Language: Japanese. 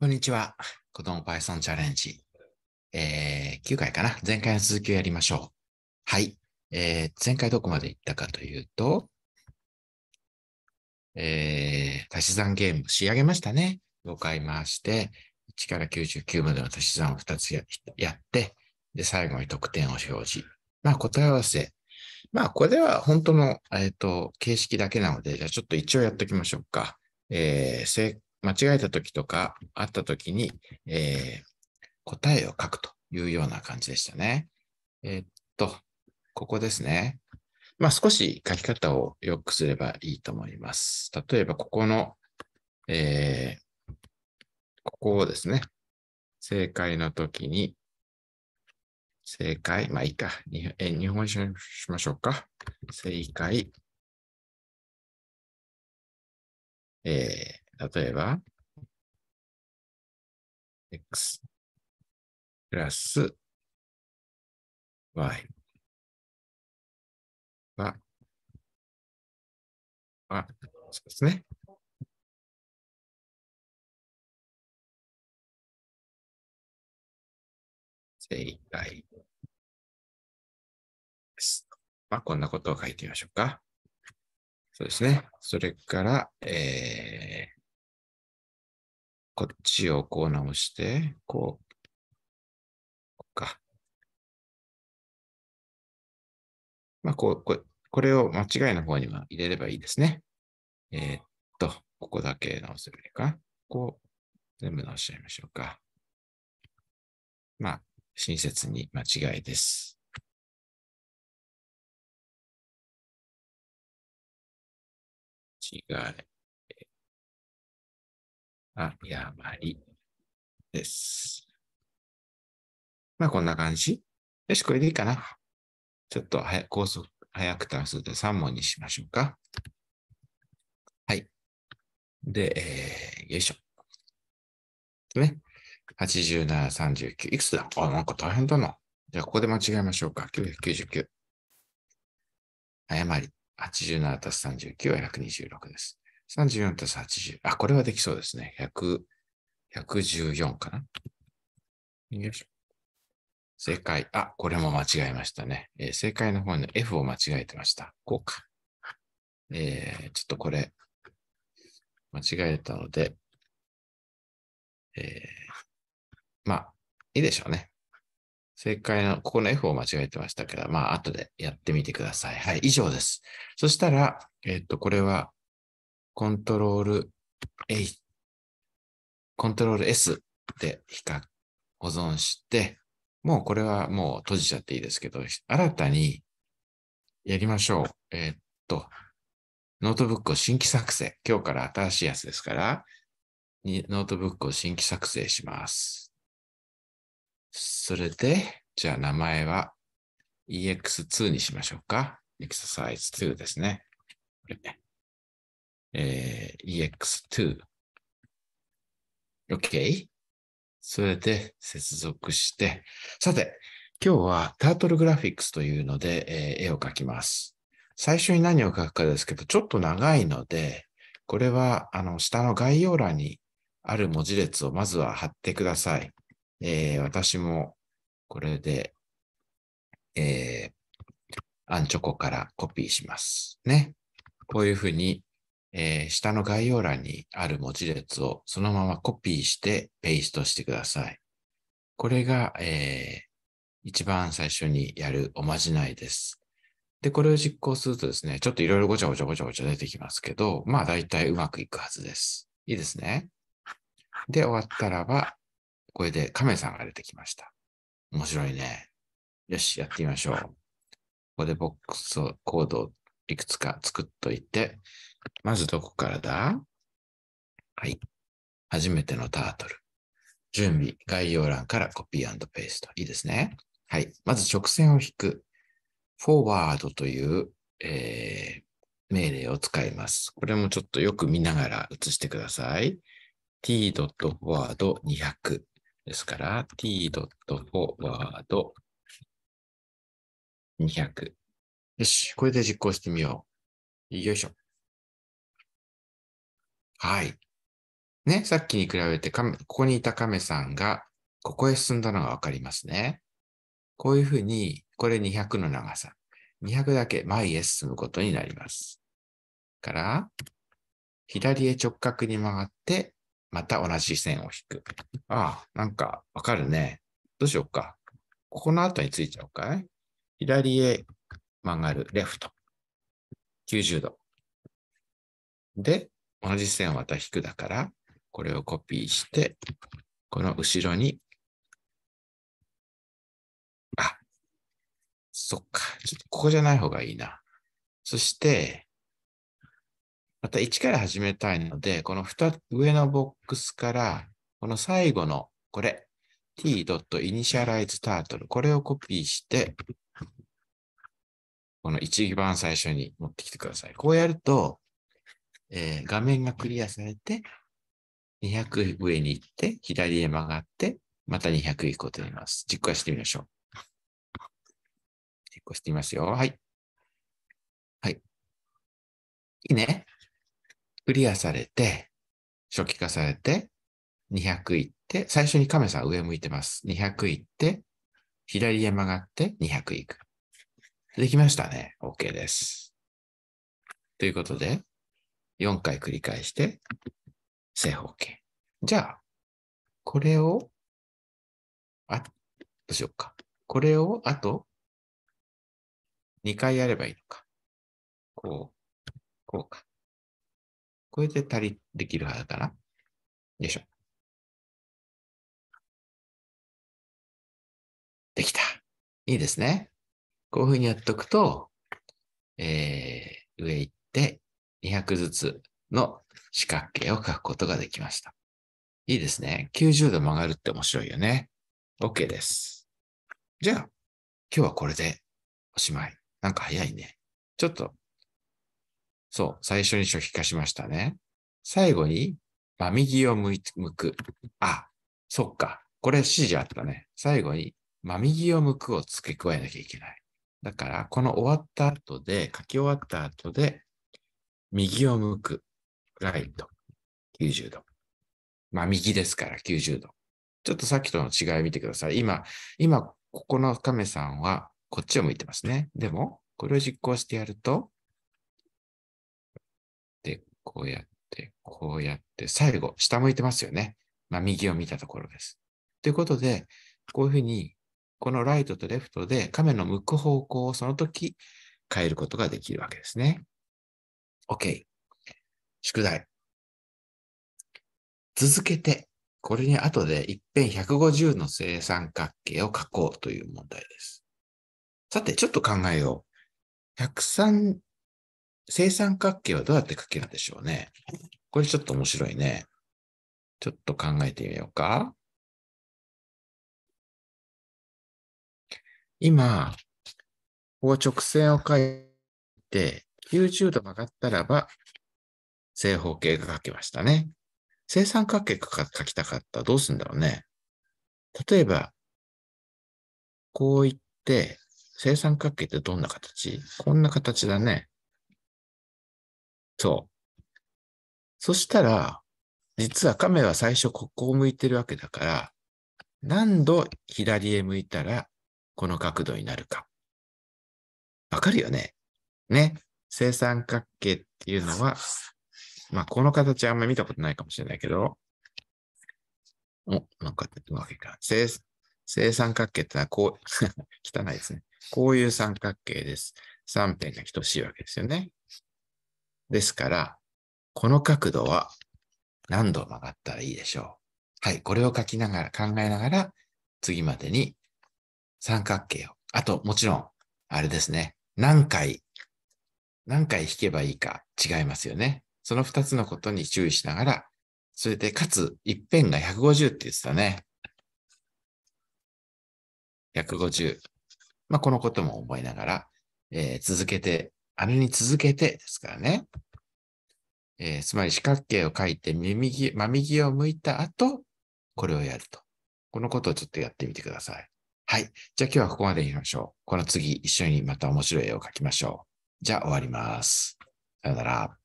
こんにちは。子供 Python チャレンジ。えー、9回かな。前回の続きをやりましょう。はい。えー、前回どこまで行ったかというと、えー、足し算ゲーム仕上げましたね。5回回して、1から99までの足し算を2つややって、で、最後に得点を表示。まあ、答え合わせ。まあ、これでは本当の、えっ、ー、と、形式だけなので、じゃあちょっと一応やっておきましょうか。えー、正間違えた時とかあった時に、えー、答えを書くというような感じでしたね。えー、っと、ここですね。まあ少し書き方を良くすればいいと思います。例えばここの、えー、ここをですね、正解の時に、正解、まあいいか、え日本語にしましょうか。正解、えー、例えば、x プラス y は、は、そうですね。正解です。まあ、こんなことを書いてみましょうか。そうですね。それから、えー、こっちをこう直して、こう、こうか。まあ、こう、これこれを間違いの方には入れればいいですね。えー、っと、ここだけ直せばいいか。こう、全部直しちゃいましょうか。まあ、親切に間違いです。違い。誤りです。まあ、こんな感じ。よし、これでいいかな。ちょっと早高速、早く単数で3問にしましょうか。はい。で、えー、よいしょ。ね。87、39。いくつだあ、なんか大変だな。じゃあ、ここで間違えましょうか。999。誤り。87たす39は126です。34たす80。あ、これはできそうですね。100、114かな。よいしょ。正解。あ、これも間違えましたね。えー、正解の方の F を間違えてました。こうか。えー、ちょっとこれ、間違えたので、えー、まあ、いいでしょうね。正解の、ここの F を間違えてましたけど、まあ、後でやってみてください。はい、以上です。そしたら、えっ、ー、と、これは、コントロール A、コントロール S で比較、保存して、もうこれはもう閉じちゃっていいですけど、新たにやりましょう。えー、っと、ノートブックを新規作成。今日から新しいやつですから、にノートブックを新規作成します。それで、じゃあ名前は EX2 にしましょうか。エクササイズ2ですね。これね。えー、EX2。OK? それで接続して、さて、今日はタートルグラフィックスというので、えー、絵を描きます。最初に何を描くかですけど、ちょっと長いので、これはあの下の概要欄にある文字列をまずは貼ってください。えー、私もこれで、えー、アンチョコからコピーします。ね。こういうふうにえー、下の概要欄にある文字列をそのままコピーしてペーストしてください。これが、えー、一番最初にやるおまじないです。で、これを実行するとですね、ちょっといろいろごちゃごちゃごちゃごちゃ出てきますけど、まあ大体うまくいくはずです。いいですね。で、終わったらば、これで亀さんが出てきました。面白いね。よし、やってみましょう。ここでボックスコードをいくつか作っといて、まずどこからだはい。初めてのタートル。準備、概要欄からコピーペースト。いいですね。はい。まず直線を引く。フォワードという、えー、命令を使います。これもちょっとよく見ながら写してください。t.forward200 ですから t.forward200。よし、これで実行してみよう。よいしょ。はい。ね、さっきに比べてここにいた亀さんが、ここへ進んだのがわかりますね。こういうふうに、これ200の長さ。200だけ前へ進むことになります。から、左へ直角に曲がって、また同じ線を引く。ああ、なんかわかるね。どうしようか。ここの後についちゃおうかい左へ曲がる、レフト。90度。で、同じ線をまた引くだから、これをコピーして、この後ろに、あ、そっか、ちょっとここじゃない方がいいな。そして、また1から始めたいので、この2上のボックスから、この最後の、これ、t.initializeTurtle、これをコピーして、この一番最初に持ってきてください。こうやると、えー、画面がクリアされて、200上に行って、左へ曲がって、また200行くこと言います。実行してみましょう。実行してみますよ。はい。はい。いいね。クリアされて、初期化されて、200行って、最初に亀さん上向いてます。200行って、左へ曲がって200行く。できましたね。OK です。ということで、4回繰り返して、正方形。じゃあ、これを、あ、どうしようか。これをあと2回やればいいのか。こう、こうか。これで足り、できるはずかな。よいしょ。できた。いいですね。こういうふうにやっとくと、えー、上行って、200ずつの四角形を書くことができました。いいですね。90度曲がるって面白いよね。OK です。じゃあ、今日はこれでおしまい。なんか早いね。ちょっと、そう、最初に初期化しましたね。最後に、ま右を向い向く。あ、そっか。これ指示あったね。最後に、ま右を向くを付け加えなきゃいけない。だから、この終わった後で、書き終わった後で、右を向く、ライト、90度。まあ、右ですから、90度。ちょっとさっきとの違いを見てください。今、今、ここの亀さんは、こっちを向いてますね。でも、これを実行してやると、で、こうやって、こうやって、最後、下向いてますよね。まあ、右を見たところです。ということで、こういうふうに、このライトとレフトで亀の向く方向をその時変えることができるわけですね。OK。宿題。続けて、これに後で一辺150の正三角形を書こうという問題です。さて、ちょっと考えよう。103、正三角形はどうやって書けるんでしょうね。これちょっと面白いね。ちょっと考えてみようか。今、ここは直線を書いて、90度曲がったらば、正方形が書けましたね。正三角形が書きたかったらどうするんだろうね。例えば、こう言って、正三角形ってどんな形こんな形だね。そう。そしたら、実は亀は最初ここを向いてるわけだから、何度左へ向いたらこの角度になるか。わかるよね。ね。正三角形っていうのは、まあ、この形あんまり見たことないかもしれないけど、お、なんかうまくいか正正三角形ってのはこう、汚いですね。こういう三角形です。三辺が等しいわけですよね。ですから、この角度は何度曲がったらいいでしょう。はい、これを書きながら、考えながら、次までに三角形を。あと、もちろん、あれですね。何回何回弾けばいいか違いますよね。その2つのことに注意しながら、それでかつ一辺が150って言ってたね。150。まあ、このことも覚えながら、えー、続けて、あれに続けてですからね。えー、つまり四角形を書いて耳真右を向いた後、これをやると。このことをちょっとやってみてください。はい。じゃあ今日はここまでにしましょう。この次、一緒にまた面白い絵を描きましょう。じゃあ終わります。さよなら。